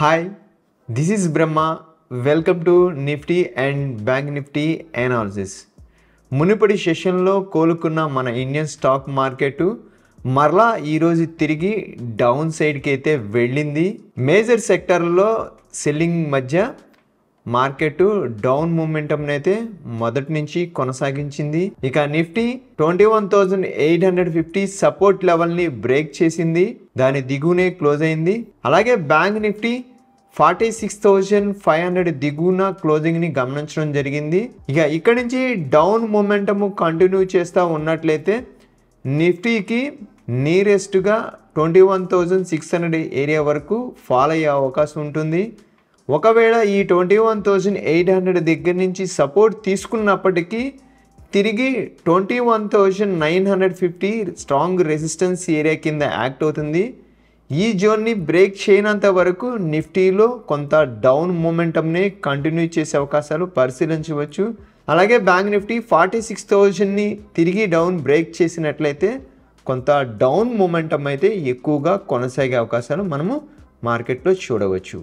hi this is Brahma welcome to Nifty and Bank Nifty analysis మునుపటి సెషన్లో కోలుకున్న మన ఇండియన్ స్టాక్ మార్కెట్ మరలా ఈరోజు తిరిగి డౌన్ సైడ్కి అయితే వెళ్ళింది మేజర్ సెక్టర్లో సెల్లింగ్ మధ్య మార్కెట్ డౌన్ మూమెంటంని అయితే మొదటి నుంచి కొనసాగించింది ఇక Nifty twenty one thousand eight hundred fifty support లెవెల్ని బ్రేక్ చేసింది దాని దిగునే క్లోజ్ అయింది అలాగే Bank Nifty forty six thousand five hundred closing క్లోజింగ్ని గమనించడం జరిగింది ఇక ఇక్కడ నుంచి డౌన్ మూమెంటము కంటిన్యూ చేస్తూ ఉన్నట్లయితే నిఫ్టీకి నియరెస్ట్గా twenty one thousand six hundred area వరకు ఫాలో అయ్యే అవకాశం ఉంటుంది ఒకవేళ ఈ twenty one thousand eight hundred దగ్గర నుంచి సపోర్ట్ తీసుకున్నప్పటికీ తిరిగి twenty one thousand nine hundred fifty strong resistance area కింద యాక్ట్ అవుతుంది ఈ జోన్ని బ్రేక్ చేయనంత వరకు నిఫ్టీలో కొంత డౌన్ మూమెంటమ్ని కంటిన్యూ చేసే అవకాశాలు పరిశీలించవచ్చు అలాగే బ్యాంక్ నిఫ్టీ ఫార్టీ సిక్స్ థౌజండ్ని తిరిగి డౌన్ బ్రేక్ చేసినట్లయితే కొంత డౌన్ మూమెంటం అయితే ఎక్కువగా కొనసాగే అవకాశాలు మనము మార్కెట్లో చూడవచ్చు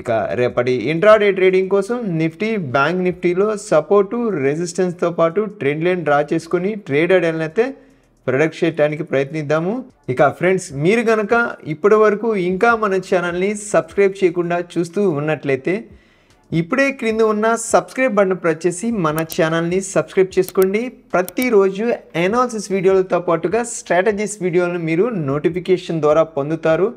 ఇక రేపటి ఇంట్రాడే ట్రేడింగ్ కోసం నిఫ్టీ బ్యాంక్ నిఫ్టీలో సపోర్టు రెసిస్టెన్స్తో పాటు ట్రెండ్ లైన్ డ్రా చేసుకుని ట్రేడెడ్ అయితే ప్రొడక్ట్ చేయడానికి ప్రయత్నిద్దాము ఇక ఫ్రెండ్స్ మీరు కనుక ఇప్పటి వరకు ఇంకా మన ఛానల్ని సబ్స్క్రైబ్ చేయకుండా చూస్తూ ఉన్నట్లయితే ఇప్పుడే క్రింద ఉన్న సబ్స్క్రైబ్ బటన్ ప్రెస్ చేసి మన ఛానల్ని సబ్స్క్రైబ్ చేసుకోండి ప్రతిరోజు అనాలిసిస్ వీడియోలతో పాటుగా స్ట్రాటజీస్ వీడియోలను మీరు నోటిఫికేషన్ ద్వారా పొందుతారు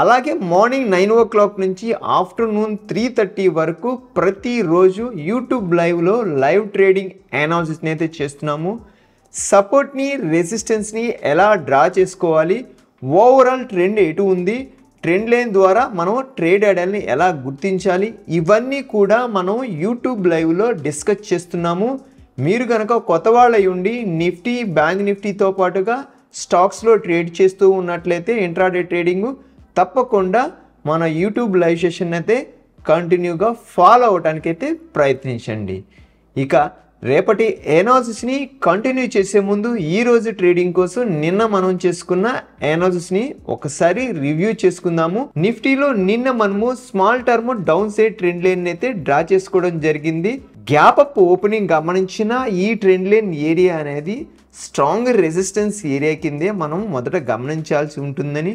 అలాగే మార్నింగ్ నైన్ ఓ క్లాక్ నుంచి ఆఫ్టర్నూన్ త్రీ థర్టీ వరకు ప్రతిరోజు యూట్యూబ్ లైవ్లో లైవ్ ట్రేడింగ్ అనాలిసిస్ని అయితే చేస్తున్నాము సపోర్ట్ని రెసిస్టెన్స్ని ఎలా డ్రా చేసుకోవాలి ఓవరాల్ ట్రెండ్ ఎటు ఉంది ట్రెండ్ లైన్ ద్వారా మనం ట్రేడ్ ఐడల్ని ఎలా గుర్తించాలి ఇవన్నీ కూడా మనం యూట్యూబ్ లైవ్లో డిస్కస్ చేస్తున్నాము మీరు కనుక కొత్త వాళ్ళై ఉండి నిఫ్టీ బ్యాంక్ నిఫ్టీతో పాటుగా స్టాక్స్లో ట్రేడ్ చేస్తూ ఉన్నట్లయితే ఇంట్రాడే ట్రేడింగ్ తప్పకుండా మన యూట్యూబ్ లైవ్ సెషన్ అయితే కంటిన్యూగా ఫాలో అవడానికి అయితే ప్రయత్నించండి ఇక రేపటి ఎనాలసిస్ని కంటిన్యూ చేసే ముందు ఈరోజు ట్రేడింగ్ కోసం నిన్న మనం చేసుకున్న ఎనాలసిస్ని ఒకసారి రివ్యూ చేసుకుందాము నిఫ్టీలో నిన్న మనము small term down side trend line అయితే డ్రా చేసుకోవడం జరిగింది గ్యాప్ అప్ ఓపెనింగ్ గమనించిన ఈ ట్రెండ్ లైన్ ఏరియా అనేది స్ట్రాంగ్ రెసిస్టెన్స్ ఏరియా కిందే మనం మొదట గమనించాల్సి ఉంటుందని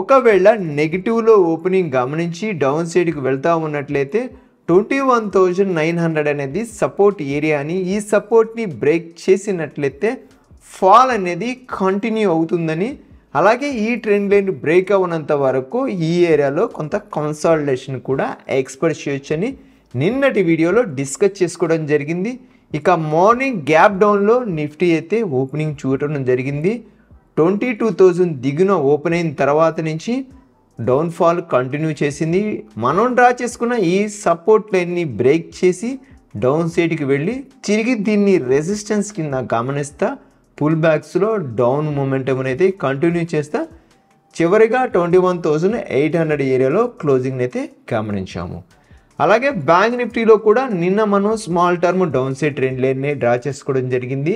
ఒకవేళ నెగిటివ్లో ఓపెనింగ్ గమనించి డౌన్ సైడ్కి వెళ్తూ ఉన్నట్లయితే twenty one thousand nine hundred అనేది సపోర్ట్ ఏరియా అని ఈ సపోర్ట్ని బ్రేక్ చేసినట్లయితే ఫాల్ అనేది కంటిన్యూ అవుతుందని అలాగే ఈ ట్రెండ్ లైన్ బ్రేక్ అవ్వనంత వరకు ఈ ఏరియాలో కొంత కన్సాలిడేషన్ కూడా ఎక్స్పెక్ట్ చేయొచ్చని నిన్నటి వీడియోలో డిస్కస్ చేసుకోవడం జరిగింది ఇక మార్నింగ్ గ్యాప్ డౌన్లో నిఫ్టీ అయితే ఓపెనింగ్ చూడటం జరిగింది ట్వంటీ టూ థౌజండ్ దిగున ఓపెన్ అయిన తర్వాత నుంచి డౌన్ఫాల్ కంటిన్యూ చేసింది మనం డ్రా చేసుకున్న ఈ సపోర్ట్ లైన్ని బ్రేక్ చేసి డౌన్ సైడ్కి వెళ్ళి తిరిగి దీన్ని రెసిస్టెన్స్ కింద గమనిస్తా పుల్ బ్యాక్స్లో డౌన్ మూమెంటమ్ అయితే కంటిన్యూ చేస్తా చివరిగా twenty one thousand eight hundred ఏరియాలో క్లోజింగ్ అయితే గమనించాము అలాగే బ్యాంక్ నిఫ్టీలో కూడా నిన్న మనం small term down side trend లైన్ని డ్రా చేసుకోవడం జరిగింది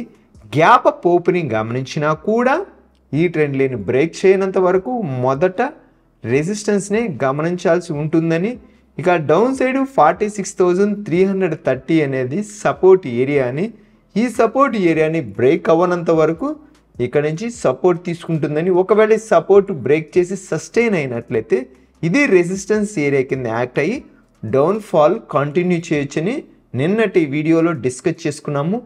గ్యాప్ ఓపెనింగ్ గమనించినా కూడా ఈ ట్రెండ్ లేని బ్రేక్ చేయనంత వరకు మొదట రెసిస్టెన్స్ని గమనించాల్సి ఉంటుందని ఇక down side forty six thousand three hundred thirty అనేది సపోర్ట్ ఏరియా అని ఈ సపోర్ట్ ఏరియాని బ్రేక్ అవ్వనంత వరకు ఇక్కడ నుంచి సపోర్ట్ తీసుకుంటుందని ఒకవేళ సపోర్ట్ బ్రేక్ చేసి సస్టైన్ అయినట్లయితే ఇది రెసిస్టెన్స్ ఏరియా కింద యాక్ట్ అయ్యి డౌన్ ఫాల్ కంటిన్యూ చేయొచ్చని నిన్నటి వీడియోలో డిస్కస్ చేసుకున్నాము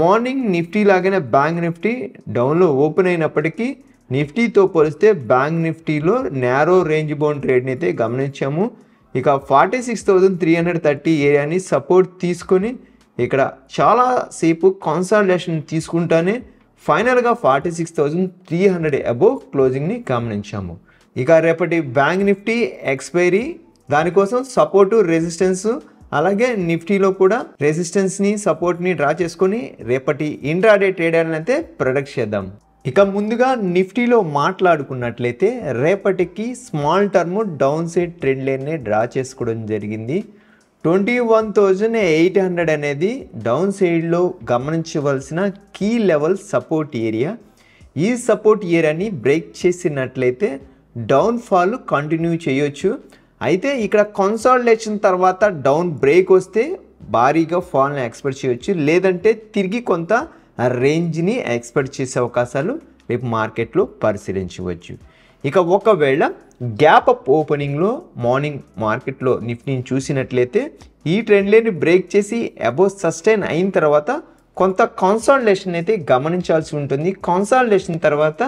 మార్నింగ్ నిఫ్టీ లాగానే బ్యాంక్ నిఫ్టీ డౌన్లో ఓపెన్ అయినప్పటికీ నిఫ్టీతో పోలిస్తే బ్యాంక్ నిఫ్టీలో నేరో రేంజ్ బోన్ ట్రేడ్ని అయితే గమనించాము ఇక forty six thousand three hundred thirty ఏరియాని సపోర్ట్ తీసుకొని ఇక్కడ చాలాసేపు కాన్సాలిడేషన్ తీసుకుంటానే ఫైనల్గా forty six thousand three hundred above క్లోజింగ్ని గమనించాము ఇక రేపటి బ్యాంక్ నిఫ్టీ ఎక్స్పైరీ దానికోసం సపోర్టు రెసిస్టెన్స్ అలాగే నిఫ్టీలో కూడా రెసిస్టెన్స్ని సపోర్ట్ని డ్రా చేసుకొని రేపటి ఇంట్రాడే ట్రేడర్ని అయితే ప్రొడక్ట్ చేద్దాం ఇక ముందుగా నిఫ్టీలో మాట్లాడుకున్నట్లయితే రేపటికి small term down side trend లైన్ని డ్రా చేసుకోవడం జరిగింది twenty one thousand eight hundred అనేది డౌన్ సైడ్లో గమనించవలసిన కీ లెవెల్ సపోర్ట్ ఏరియా ఈ సపోర్ట్ ఏరియాని బ్రేక్ చేసినట్లయితే డౌన్ ఫాల్ కంటిన్యూ చేయొచ్చు అయితే ఇక్కడ కన్సాలిడేషన్ తర్వాత డౌన్ బ్రేక్ వస్తే భారీగా ఫాల్ని ఎక్స్పెక్ట్ చేయొచ్చు లేదంటే తిరిగి కొంత రేంజ్ని ఎక్స్పెక్ట్ చేసే అవకాశాలు రేపు మార్కెట్లో పరిశీలించవచ్చు ఇక ఒకవేళ గ్యాప్ అప్ ఓపెనింగ్లో మార్నింగ్ మార్కెట్లో నిఫ్టీని చూసినట్లయితే ఈ ట్రెండ్ లేని బ్రేక్ చేసి అబోవ్ సస్టైన్ అయిన తర్వాత కొంత కాన్సాలిడేషన్ అయితే గమనించాల్సి ఉంటుంది కాన్సాలిడేషన్ తర్వాత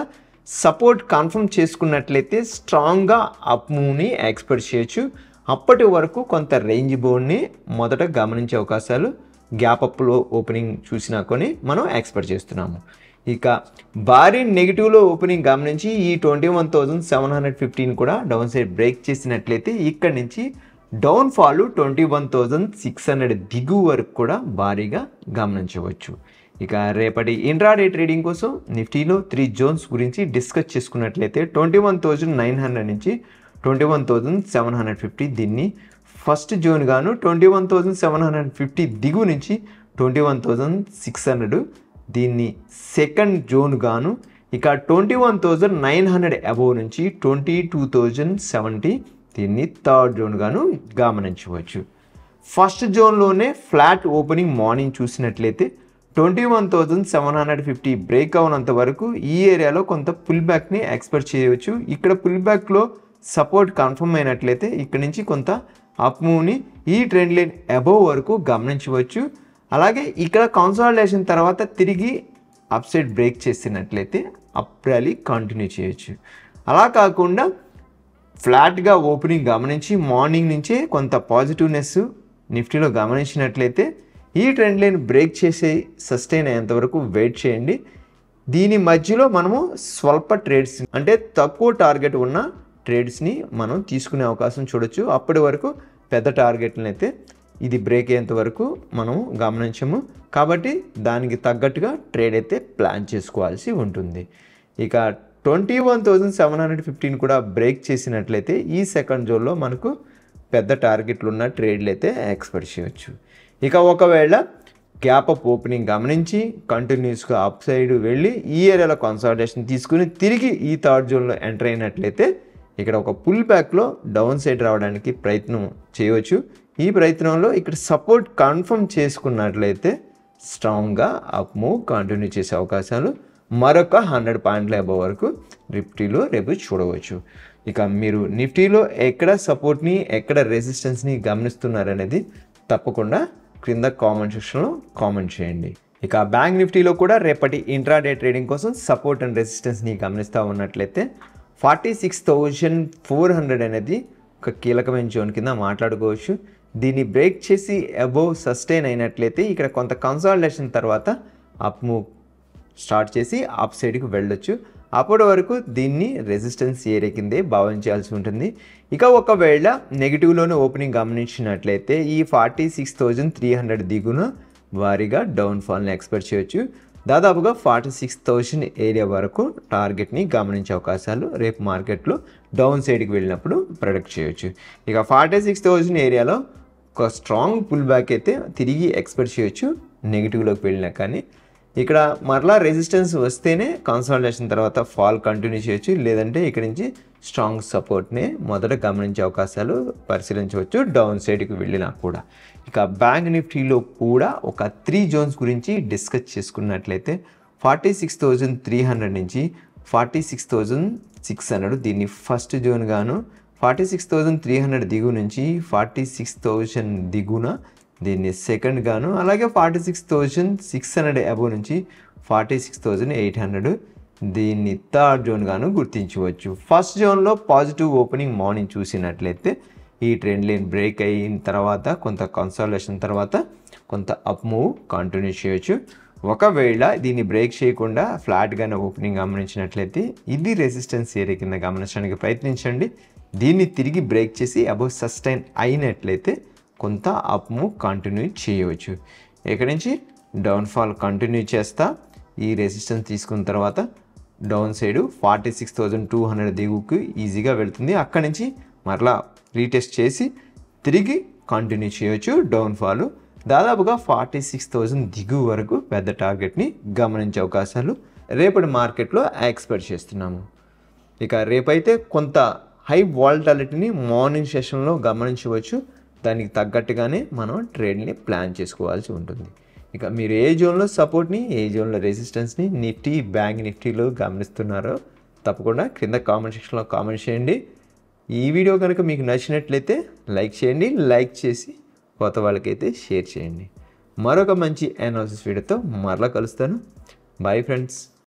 సపోర్ట్ కన్ఫర్మ్ చేసుకున్నట్లయితే స్ట్రాంగ్గా అప్ మూవ్ని ఎక్స్పెక్ట్ చేయొచ్చు అప్పటి వరకు కొంత రేంజ్ బోర్డ్ని మొదట గమనించే అవకాశాలు గ్యాప్ అప్లో ఓపెనింగ్ చూసినా కొని మనం ఎక్స్పెక్ట్ చేస్తున్నాము ఇక భారీ నెగిటివ్లో ఓపెనింగ్ గమనించి ఈ twenty one thousand seven hundred fifteen కూడా డౌన్ సైడ్ బ్రేక్ చేసినట్లయితే ఇక్కడ నుంచి down fall twenty one thousand six hundred దిగు వరకు కూడా భారీగా గమనించవచ్చు ఇక రేపటి ఇంట్రాడే ట్రేడింగ్ కోసం నిఫ్టీలో త్రీ జోన్స్ గురించి డిస్కస్ చేసుకున్నట్లయితే twenty one thousand nine hundred నుంచి twenty one thousand seven hundred fifty దీన్ని ఫస్ట్ జోన్ గాను twenty one thousand seven hundred fifty దిగు నుంచి twenty one thousand six hundred దీన్ని సెకండ్ జోన్ గాను ఇక twenty one thousand nine hundred above నుంచి twenty two thousand seventy దీన్ని third zone గాను గమనించవచ్చు ఫస్ట్ జోన్లోనే ఫ్లాట్ ఓపెనింగ్ మార్నింగ్ చూసినట్లయితే twenty one thousand seven hundred fifty break అవునంత వరకు ఈ ఏరియాలో కొంత పుల్ బ్యాక్ని ఎక్స్పెక్ట్ చేయవచ్చు ఇక్కడ పుల్ బ్యాక్లో సపోర్ట్ కన్ఫర్మ్ అయినట్లయితే ఇక్కడ నుంచి కొంత అప్ మూవ్ని ఈ ట్రెండ్ లైన్ అబోవ్ వరకు గమనించవచ్చు అలాగే ఇక్కడ కాన్సాలిడేషన్ తర్వాత తిరిగి అప్సైడ్ బ్రేక్ చేసినట్లయితే అప్ ర్యాలీ కంటిన్యూ చేయొచ్చు అలా కాకుండా ఫ్లాట్గా ఓపెనింగ్ గమనించి మార్నింగ్ నుంచే కొంత పాజిటివ్నెస్ నిఫ్టీలో గమనించినట్లయితే ఈ ట్రెండ్ లైన్ బ్రేక్ చేసి సస్టైన్ అయ్యేంత వరకు వెయిట్ చేయండి దీని మధ్యలో మనము స్వల్ప ట్రేడ్స్ అంటే తక్కువ టార్గెట్ ఉన్న ట్రేడ్స్ని మనం తీసుకునే అవకాశం చూడొచ్చు అప్పటి వరకు పెద్ద టార్గెట్లను అయితే ఇది బ్రేక్ అయ్యేంత వరకు మనము గమనించము కాబట్టి దానికి తగ్గట్టుగా ట్రేడ్ అయితే ప్లాన్ చేసుకోవాల్సి ఉంటుంది ఇక twenty one thousand seven hundred fifteen కూడా బ్రేక్ చేసినట్లయితే ఈ సెకండ్ జోన్లో మనకు పెద్ద టార్గెట్లు ఉన్న ట్రేడ్లు అయితే ఎక్స్పెక్ట్ చేయవచ్చు ఇక ఒకవేళ గ్యాప్ అప్ ఓపెనింగ్ గమనించి కంటిన్యూస్గా అప్ సైడ్ వెళ్ళి ఈ ఏరియాలో కన్సల్టేషన్ తీసుకుని తిరిగి ఈ థర్డ్ జోన్లో ఎంటర్ అయినట్లయితే ఇక్కడ ఒక పుల్ బ్యాక్లో డౌన్ సైడ్ రావడానికి ప్రయత్నం చేయవచ్చు ఈ ప్రయత్నంలో ఇక్కడ సపోర్ట్ కన్ఫర్మ్ చేసుకున్నట్లయితే స్ట్రాంగ్గా అప్ మూవ్ కంటిన్యూ చేసే అవకాశాలు మరొక హండ్రెడ్ పాయింట్ల అబవ్ వరకు నిఫ్టీలో రేపు చూడవచ్చు ఇక మీరు నిఫ్టీలో ఎక్కడ సపోర్ట్ని ఎక్కడ రెసిస్టెన్స్ని గమనిస్తున్నారనేది తప్పకుండా క్రింద కామెంట్ సెక్షన్లో కామెంట్ చేయండి ఇక బ్యాంక్ నిఫ్టీలో కూడా రేపటి ఇంట్రాడే ట్రేడింగ్ కోసం సపోర్ట్ అండ్ రెసిస్టెన్స్ని గమనిస్తూ ఉన్నట్లయితే forty six thousand four hundred అనేది ఒక కీలకమైన జోన్ కింద మాట్లాడుకోవచ్చు దీన్ని బ్రేక్ చేసి అబోవ్ సస్టైన్ అయినట్లయితే ఇక్కడ కొంత కన్సాలిడేషన్ తర్వాత అప్ మూవ్ స్టార్ట్ చేసి అప్ సైడ్కి వెళ్ళొచ్చు అప్పటి వరకు దీన్ని రెసిస్టెన్స్ ఏరియా కిందే భావించాల్సి ఉంటుంది ఇక ఒకవేళ నెగిటివ్లోనే ఓపెనింగ్ గమనించినట్లయితే ఈ forty six thousand three hundred దిగున వారిగా డౌన్ఫాల్ని ఎక్స్పెక్ట్ చేయొచ్చు దాదాపుగా ఫార్టీ సిక్స్ థౌజండ్ ఏరియా వరకు టార్గెట్ని గమనించే అవకాశాలు రేపు మార్కెట్లో డౌన్ సైడ్కి వెళ్ళినప్పుడు ప్రొడక్ట్ చేయొచ్చు ఇక ఫార్టీ సిక్స్ థౌజండ్ ఏరియాలో ఒక స్ట్రాంగ్ పుల్ బ్యాక్ అయితే తిరిగి ఎక్స్పెక్ట్ చేయొచ్చు నెగిటివ్లోకి వెళ్ళినా కానీ ఇక్కడ మరలా రెసిస్టెన్స్ వస్తేనే కన్సల్టేషన్ తర్వాత ఫాల్ కంటిన్యూ చేయొచ్చు లేదంటే ఇక్కడ నుంచి స్ట్రాంగ్ సపోర్ట్ని మొదట గమనించే అవకాశాలు పరిశీలించవచ్చు డౌన్ సైడ్కి వెళ్ళినా కూడా ఇక బ్యాంక్ నిఫ్టీలో కూడా ఒక త్రీ జోన్స్ గురించి డిస్కస్ చేసుకున్నట్లయితే forty six thousand three hundred నుంచి forty six thousand six hundred దీన్ని ఫస్ట్ జోన్ గాను forty six thousand three hundred దిగు నుంచి ఫార్టీ సిక్స్ థౌజండ్ దిగున దీన్ని సెకండ్ గాను అలాగే forty six thousand six hundred above నుంచి forty six thousand eight hundred దీన్ని థర్డ్ జోన్ గాను గుర్తించవచ్చు ఫస్ట్ జోన్లో పాజిటివ్ ఓపెనింగ్ మార్నింగ్ చూసినట్లయితే ఈ ట్రెండ్ లైన్ బ్రేక్ అయిన తర్వాత కొంత కన్సాలేషన్ తర్వాత కొంత అప్ మూవ్ కంటిన్యూ చేయొచ్చు ఒకవేళ దీన్ని బ్రేక్ చేయకుండా ఫ్లాట్గానే ఓపెనింగ్ గమనించినట్లయితే ఇది రెసిస్టెన్స్ ఏరియా కింద గమనించడానికి ప్రయత్నించండి దీన్ని తిరిగి బ్రేక్ చేసి అబౌవ్ సస్టైన్ అయినట్లయితే కొంత అప్ మూవ్ కంటిన్యూ చేయవచ్చు ఇక్కడి నుంచి డౌన్ఫాల్ కంటిన్యూ చేస్తా ఈ రెసిస్టెన్స్ తీసుకున్న తర్వాత down side forty six thousand two hundred దిగుకు ఈజీగా వెళ్తుంది అక్కడి నుంచి మరలా రీటెస్ట్ చేసి తిరిగి కంటిన్యూ డౌన్ డౌన్ఫాల్ దాదాపుగా ఫార్టీ సిక్స్ థౌజండ్ దిగు వరకు పెద్ద టార్గెట్ని గమనించే అవకాశాలు రేపటి మార్కెట్లో ఎక్స్పెక్ట్ చేస్తున్నాము ఇక రేపైతే కొంత హై వాల్టాలిటీని మార్నింగ్ సెషన్లో గమనించవచ్చు దానికి తగ్గట్టుగానే మనం ట్రేడ్ని ప్లాన్ చేసుకోవాల్సి ఉంటుంది ఇక మీరు ఏ జోన్లో సపోర్ట్ని ఏ జోన్లో రెసిస్టెన్స్ని నిఫ్టీ బ్యాంక్ నిఫ్టీలో గమనిస్తున్నారో తప్పకుండా క్రింద కామెంట్ సెక్షన్లో కామెంట్ చేయండి ఈ వీడియో కనుక మీకు నచ్చినట్లయితే లైక్ చేయండి లైక్ చేసి కొత్త వాళ్ళకైతే షేర్ చేయండి మరొక మంచి అనాలిసిస్ వీడియోతో మరలా కలుస్తాను బాయ్ ఫ్రెండ్స్